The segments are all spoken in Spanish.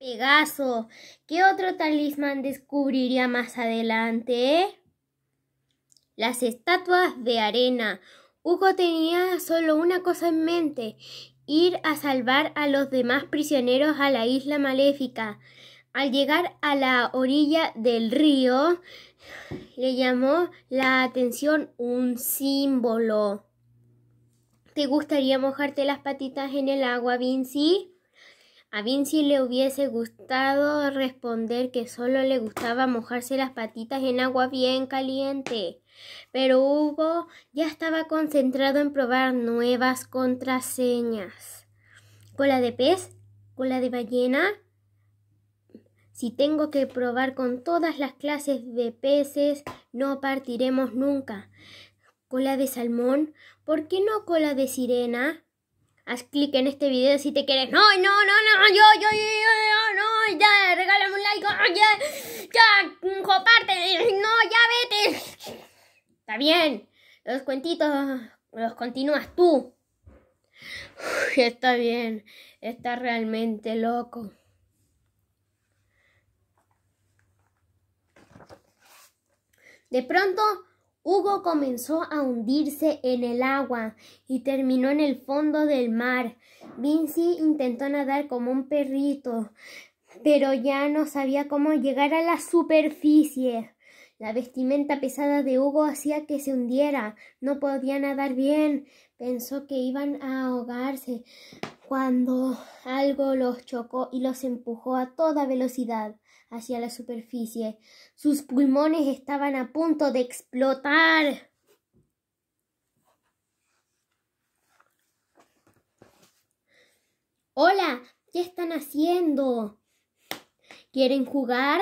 Pegaso. ¿Qué otro talismán descubriría más adelante? Eh? Las estatuas de arena. Hugo tenía solo una cosa en mente, ir a salvar a los demás prisioneros a la isla maléfica. Al llegar a la orilla del río, le llamó la atención un símbolo. ¿Te gustaría mojarte las patitas en el agua, Vinci? A Vinci le hubiese gustado responder que solo le gustaba mojarse las patitas en agua bien caliente, pero Hugo ya estaba concentrado en probar nuevas contraseñas. ¿Cola de pez? ¿Cola de ballena? Si tengo que probar con todas las clases de peces, no partiremos nunca. ¿Cola de salmón? ¿Por qué no cola de sirena? Haz clic en este video si te quieres. No, no, no, no, yo, yo, yo, yo, no, ya, regálame un like, ya, ya, comparte, no, ya vete. Está bien, los cuentitos los continúas tú. está bien, está realmente loco. De pronto Hugo comenzó a hundirse en el agua y terminó en el fondo del mar. Vinci intentó nadar como un perrito, pero ya no sabía cómo llegar a la superficie. La vestimenta pesada de Hugo hacía que se hundiera. No podía nadar bien. Pensó que iban a ahogarse cuando algo los chocó y los empujó a toda velocidad hacia la superficie. Sus pulmones estaban a punto de explotar. Hola, ¿qué están haciendo? ¿Quieren jugar?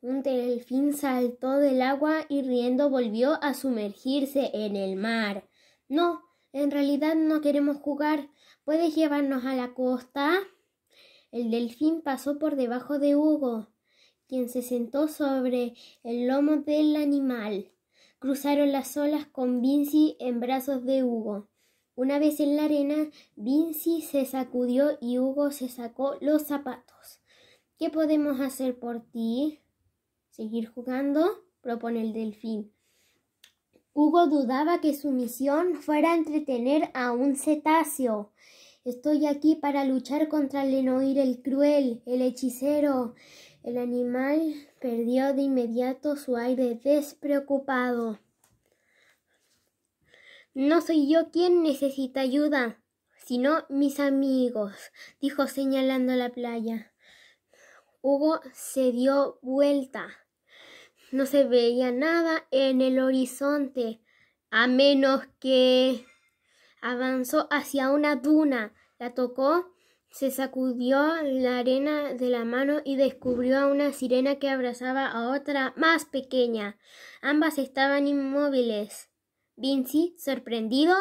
Un delfín saltó del agua y riendo volvió a sumergirse en el mar. No, en realidad no queremos jugar. ¿Puedes llevarnos a la costa? El delfín pasó por debajo de Hugo quien se sentó sobre el lomo del animal. Cruzaron las olas con Vinci en brazos de Hugo. Una vez en la arena, Vinci se sacudió y Hugo se sacó los zapatos. ¿Qué podemos hacer por ti? ¿Seguir jugando? propone el delfín. Hugo dudaba que su misión fuera entretener a un cetáceo. Estoy aquí para luchar contra el Lenoir el cruel, el hechicero, el animal perdió de inmediato su aire despreocupado. No soy yo quien necesita ayuda, sino mis amigos, dijo señalando la playa. Hugo se dio vuelta. No se veía nada en el horizonte, a menos que avanzó hacia una duna, la tocó se sacudió la arena de la mano y descubrió a una sirena que abrazaba a otra más pequeña. Ambas estaban inmóviles. Vinci, sorprendido,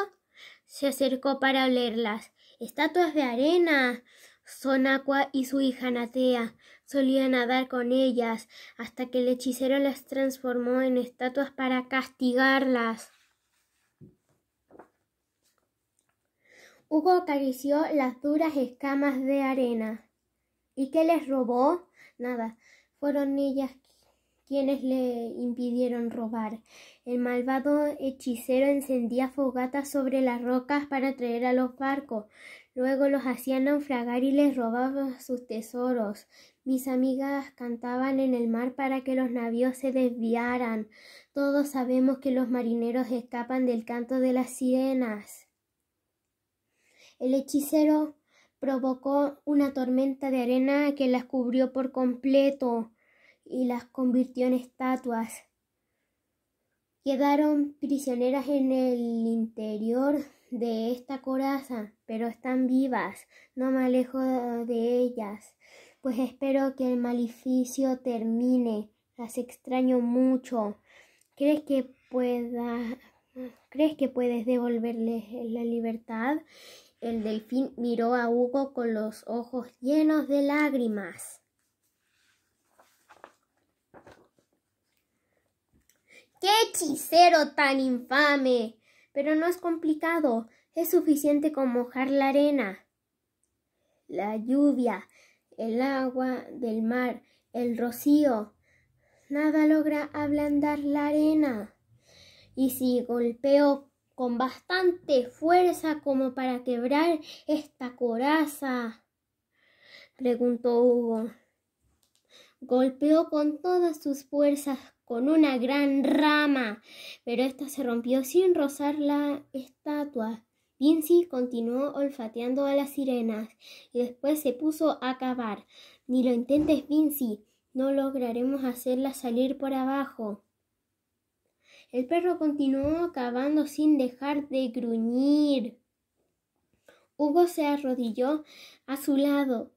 se acercó para olerlas. Estatuas de arena. Sonacua y su hija Natea solían nadar con ellas hasta que el hechicero las transformó en estatuas para castigarlas. Hugo acarició las duras escamas de arena. ¿Y qué les robó? Nada. Fueron ellas quienes le impidieron robar. El malvado hechicero encendía fogatas sobre las rocas para atraer a los barcos. Luego los hacía naufragar y les robaba sus tesoros. Mis amigas cantaban en el mar para que los navíos se desviaran. Todos sabemos que los marineros escapan del canto de las sirenas. El hechicero provocó una tormenta de arena que las cubrió por completo y las convirtió en estatuas. Quedaron prisioneras en el interior de esta coraza, pero están vivas. No me alejo de ellas, pues espero que el maleficio termine. Las extraño mucho. ¿Crees que ¿Crees que puedes devolverles la libertad? el delfín miró a Hugo con los ojos llenos de lágrimas. ¡Qué hechicero tan infame! Pero no es complicado, es suficiente con mojar la arena. La lluvia, el agua del mar, el rocío. Nada logra ablandar la arena. Y si golpeo con bastante fuerza como para quebrar esta coraza? preguntó Hugo. Golpeó con todas sus fuerzas con una gran rama, pero esta se rompió sin rozar la estatua. Vinci continuó olfateando a las sirenas y después se puso a cavar. Ni lo intentes, Vinci, no lograremos hacerla salir por abajo. El perro continuó cavando sin dejar de gruñir. Hugo se arrodilló a su lado,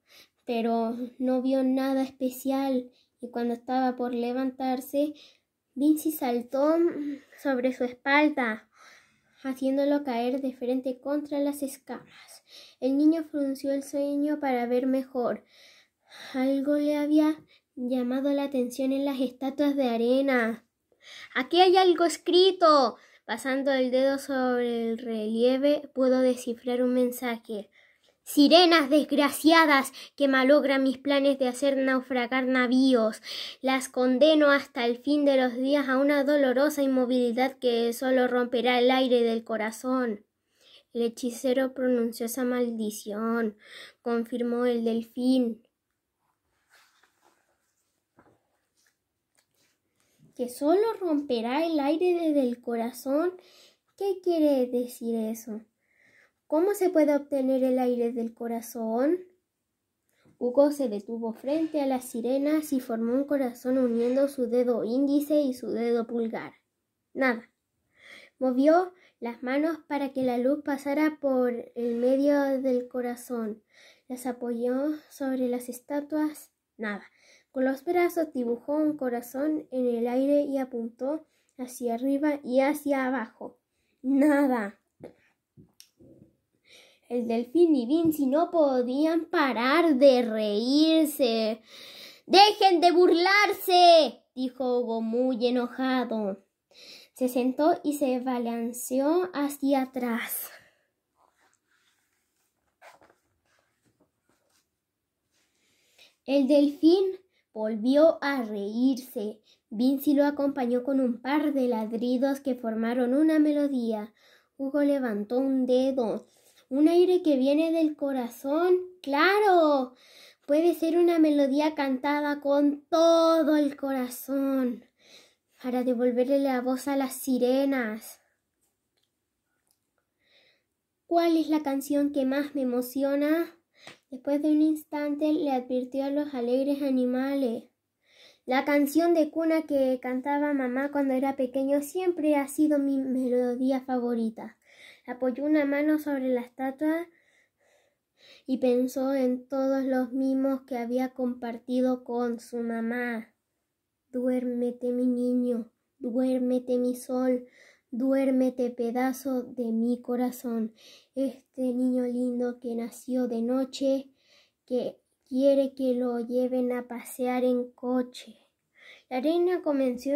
pero no vio nada especial y cuando estaba por levantarse, Vinci saltó sobre su espalda, haciéndolo caer de frente contra las escamas. El niño frunció el sueño para ver mejor. Algo le había llamado la atención en las estatuas de arena. Aquí hay algo escrito. Pasando el dedo sobre el relieve, puedo descifrar un mensaje. Sirenas desgraciadas que malogran mis planes de hacer naufragar navíos. Las condeno hasta el fin de los días a una dolorosa inmovilidad que solo romperá el aire del corazón. El hechicero pronunció esa maldición, confirmó el delfín. que solo romperá el aire del corazón. ¿Qué quiere decir eso? ¿Cómo se puede obtener el aire del corazón? Hugo se detuvo frente a las sirenas y formó un corazón uniendo su dedo índice y su dedo pulgar. Nada. Movió las manos para que la luz pasara por el medio del corazón. Las apoyó sobre las estatuas. Nada. Con los brazos dibujó un corazón en el aire y apuntó hacia arriba y hacia abajo. Nada. El delfín y Vinci no podían parar de reírse. Dejen de burlarse, dijo Hugo muy enojado. Se sentó y se balanceó hacia atrás. El delfín Volvió a reírse. Vinci lo acompañó con un par de ladridos que formaron una melodía. Hugo levantó un dedo. Un aire que viene del corazón. Claro. Puede ser una melodía cantada con todo el corazón. Para devolverle la voz a las sirenas. ¿Cuál es la canción que más me emociona? Después de un instante le advirtió a los alegres animales. La canción de cuna que cantaba mamá cuando era pequeño siempre ha sido mi melodía favorita. Apoyó una mano sobre la estatua y pensó en todos los mimos que había compartido con su mamá. Duérmete, mi niño, duérmete, mi sol, Duérmete pedazo de mi corazón. Este niño lindo que nació de noche, que quiere que lo lleven a pasear en coche. La arena comenzó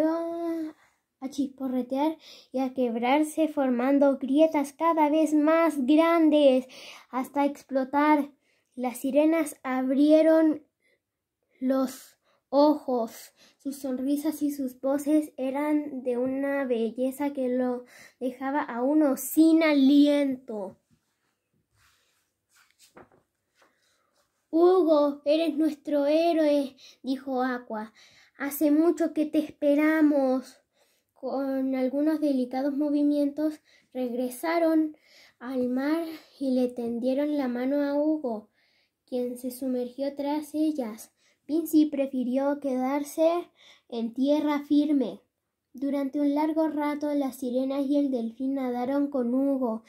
a chisporretear y a quebrarse formando grietas cada vez más grandes hasta explotar. Las sirenas abrieron los ojos, sus sonrisas y sus voces eran de una belleza que lo dejaba a uno sin aliento. Hugo, eres nuestro héroe, dijo Aqua. Hace mucho que te esperamos. Con algunos delicados movimientos regresaron al mar y le tendieron la mano a Hugo, quien se sumergió tras ellas. Vinci prefirió quedarse en tierra firme. Durante un largo rato las sirenas y el delfín nadaron con Hugo.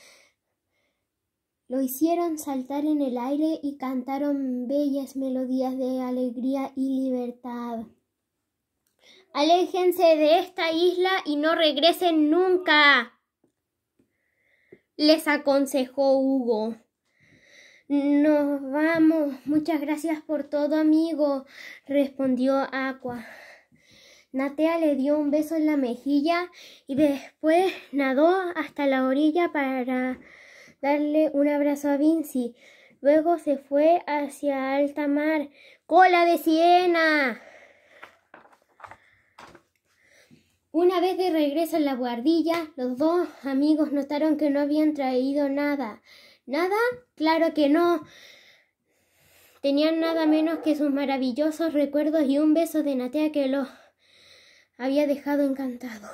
Lo hicieron saltar en el aire y cantaron bellas melodías de alegría y libertad. Aléjense de esta isla y no regresen nunca. les aconsejó Hugo. Nos vamos. Muchas gracias por todo, amigo, respondió Aqua. Natea le dio un beso en la mejilla y después nadó hasta la orilla para darle un abrazo a Vinci. Luego se fue hacia alta mar. ¡Cola de Siena! Una vez de regreso en la guardilla, los dos amigos notaron que no habían traído nada. ¿Nada? Claro que no. Tenían nada menos que sus maravillosos recuerdos y un beso de Natea que los había dejado encantados.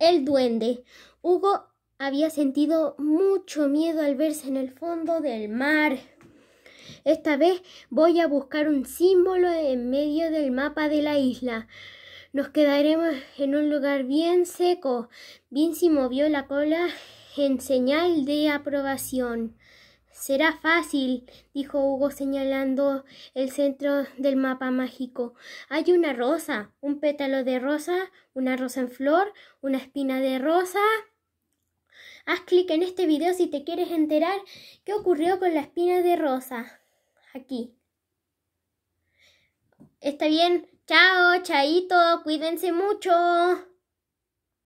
El duende. Hugo había sentido mucho miedo al verse en el fondo del mar. Esta vez voy a buscar un símbolo en medio del mapa de la isla. Nos quedaremos en un lugar bien seco. Vinci movió la cola en señal de aprobación. Será fácil, dijo Hugo señalando el centro del mapa mágico. Hay una rosa, un pétalo de rosa, una rosa en flor, una espina de rosa. Haz clic en este video si te quieres enterar qué ocurrió con la espina de rosa. Aquí. Está bien. Chao, chaito. Cuídense mucho.